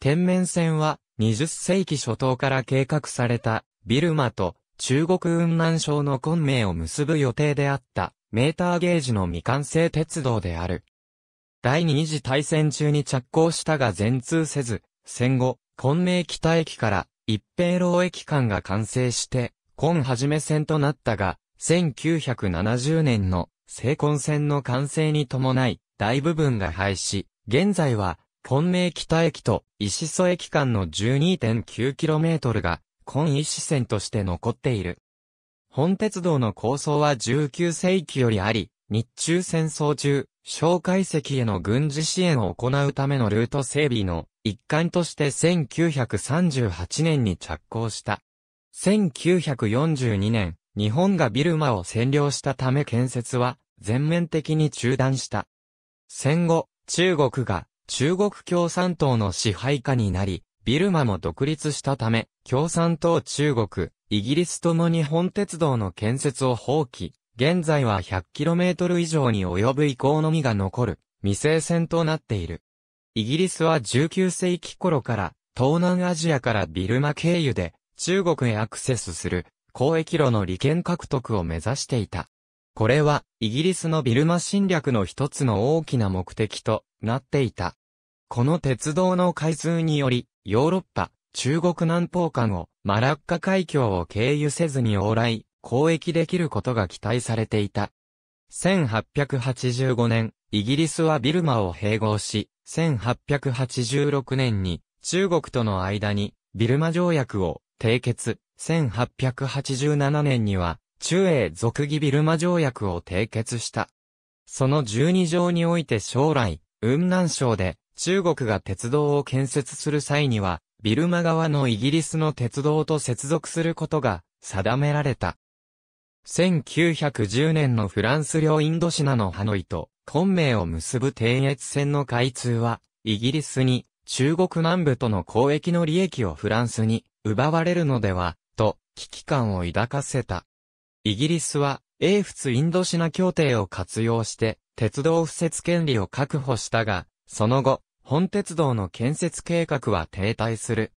天面線は20世紀初頭から計画されたビルマと中国雲南省の昆明を結ぶ予定であったメーターゲージの未完成鉄道である。第二次大戦中に着工したが全通せず、戦後、昆明北駅から一平楼駅間が完成して、昆はじめ線となったが、1970年の青昆線の完成に伴い、大部分が廃止、現在は本命北駅と石曽駅間の 12.9km が、今一支線として残っている。本鉄道の構想は19世紀よりあり、日中戦争中、小解石への軍事支援を行うためのルート整備の一環として1938年に着工した。1942年、日本がビルマを占領したため建設は全面的に中断した。戦後、中国が中国共産党の支配下になり、ビルマも独立したため、共産党中国、イギリスとも日本鉄道の建設を放棄、現在は 100km 以上に及ぶ遺構のみが残る、未成線となっている。イギリスは19世紀頃から、東南アジアからビルマ経由で、中国へアクセスする、交易路の利権獲得を目指していた。これは、イギリスのビルマ侵略の一つの大きな目的となっていた。この鉄道の開通により、ヨーロッパ、中国南方間をマラッカ海峡を経由せずに往来、交易できることが期待されていた。1885年、イギリスはビルマを併合し、1886年に中国との間にビルマ条約を締結、1887年には中英俗義ビルマ条約を締結した。その12条において将来、雲南省で中国が鉄道を建設する際には、ビルマ側のイギリスの鉄道と接続することが定められた。1910年のフランス領インドシナのハノイと、昆明を結ぶ定越線の開通は、イギリスに中国南部との交易の利益をフランスに奪われるのでは、と危機感を抱かせた。イギリスは、英仏インドシナ協定を活用して、鉄道敷設権利を確保したが、その後、本鉄道の建設計画は停滞する。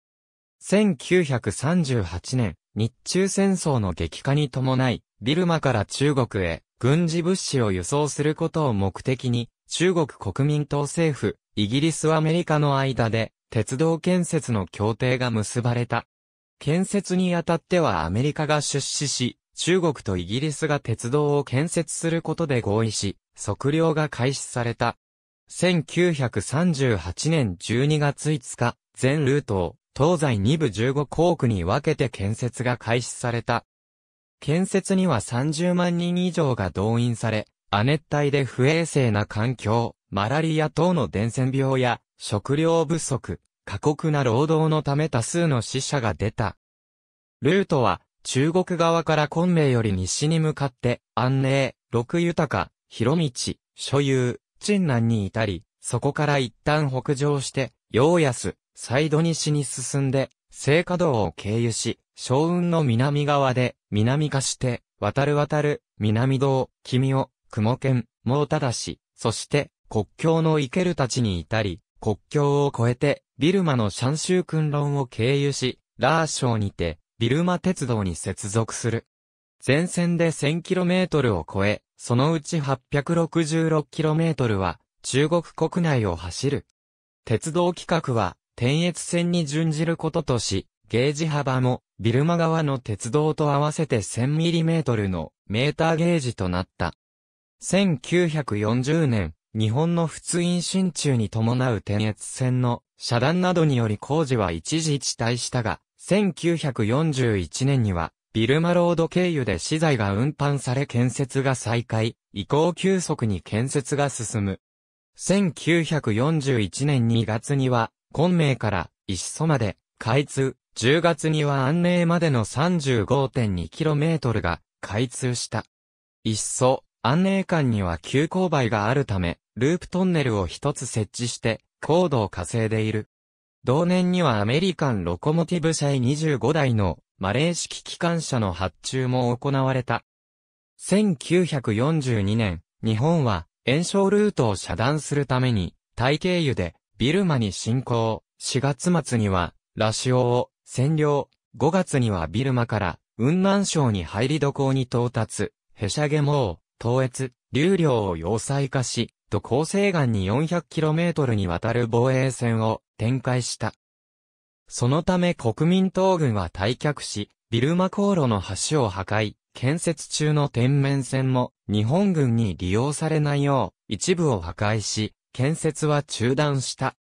1938年、日中戦争の激化に伴い、ビルマから中国へ軍事物資を輸送することを目的に、中国国民党政府、イギリスアメリカの間で、鉄道建設の協定が結ばれた。建設にあたってはアメリカが出資し、中国とイギリスが鉄道を建設することで合意し、測量が開始された。1938年12月5日、全ルートを東西2部15校区に分けて建設が開始された。建設には30万人以上が動員され、亜熱帯で不衛生な環境、マラリア等の伝染病や食料不足、過酷な労働のため多数の死者が出た。ルートは中国側から昆明より西に向かって安寧、六豊か、広道、所有、陳南に至り、そこから一旦北上して、よやす。サイド西に進んで、聖火道を経由し、小雲の南側で、南化して、渡る渡る、南道、君を、雲県、た忠し、そして、国境の生けるたちに至り、国境を越えて、ビルマのシャン訓論を経由し、ラーショーにて、ビルマ鉄道に接続する。前線で 1000km を超え、そのうち 866km は中国国内を走る。鉄道規格は、天越線に準じることとし、ゲージ幅も、ビルマ側の鉄道と合わせて 1000mm のメーターゲージとなった。1940年、日本の普通印進駐に伴う天越線の遮断などにより工事は一時一滞したが、1941年にはビルマロード経由で資材が運搬され建設が再開、移行急速に建設が進む。1941年2月には、昆明から石祖まで開通、10月には安寧までの 35.2km が開通した。石祖、安寧間には急勾配があるため、ループトンネルを一つ設置して、高度を稼いでいる。同年にはアメリカンロコモティブ社25台のマレー式機関車の発注も行われた。1942年、日本は、炎症ルートを遮断するために、大経由で、ビルマに侵攻。4月末には、ラシオを占領。5月にはビルマから、雲南省に入り土港に到達。ヘシャゲモー、東越、流量を要塞化し、と厚西岸に 400km にわたる防衛線を展開した。そのため国民党軍は退却し、ビルマ航路の橋を破壊、建設中の天面線も日本軍に利用されないよう一部を破壊し、建設は中断した。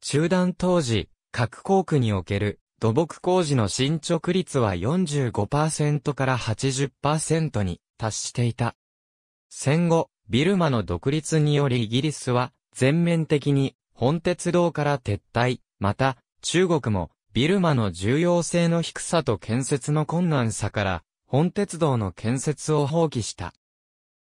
中断当時、各航区における土木工事の進捗率は45%から80%に達していた。戦後、ビルマの独立によりイギリスは全面的に本鉄道から撤退、また中国も、ビルマの重要性の低さと建設の困難さから、本鉄道の建設を放棄した。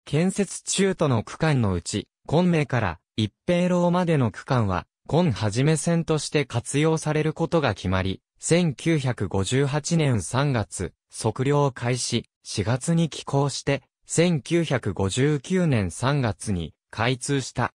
建設中との区間のうち、昆明から一平楼までの区間は、昆はじめ線として活用されることが決まり、1958年3月、測量開始、4月に起工して、1959年3月に開通した。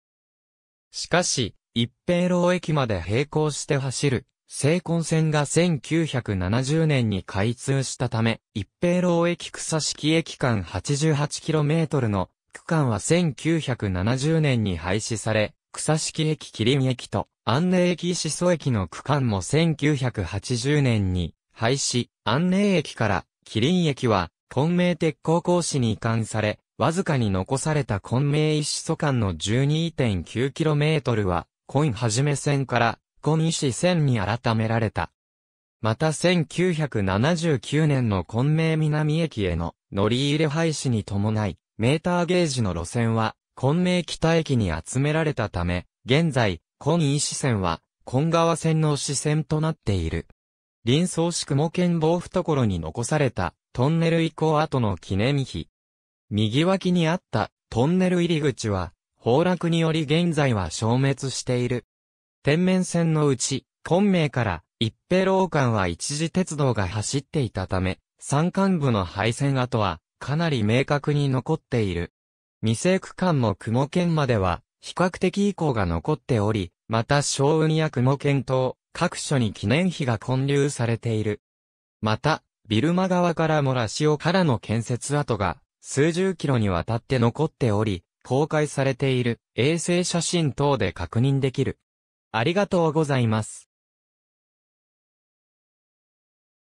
しかし、一平楼駅まで並行して走る、西根線が1970年に開通したため、一平楼駅草敷駅間 88km の区間は1970年に廃止され、草敷駅麒麟駅と安寧駅石祖駅の区間も1980年に廃止、安寧駅から麒麟駅は混明鉄鋼工事に移管され、わずかに残された混明石祖間の 12.9km はコインはじめ線から、ン石線に改められた。また1979年の昆明南駅への乗り入れ廃止に伴い、メーターゲージの路線は、昆明北駅に集められたため、現在、ン石線は、混川線の支線となっている。林総宿も県防府に残された、トンネル移行後の記念碑。右脇にあった、トンネル入り口は、崩落により現在は消滅している。天面線のうち、昆明から一平老間は一時鉄道が走っていたため、山間部の廃線跡はかなり明確に残っている。未成区間も雲県までは比較的以降が残っており、また小雲や雲県等各所に記念碑が建立されている。また、ビルマ側からモラシオからの建設跡が数十キロにわたって残っており、公開されている衛星写真等で確認できる。ありがとうございます。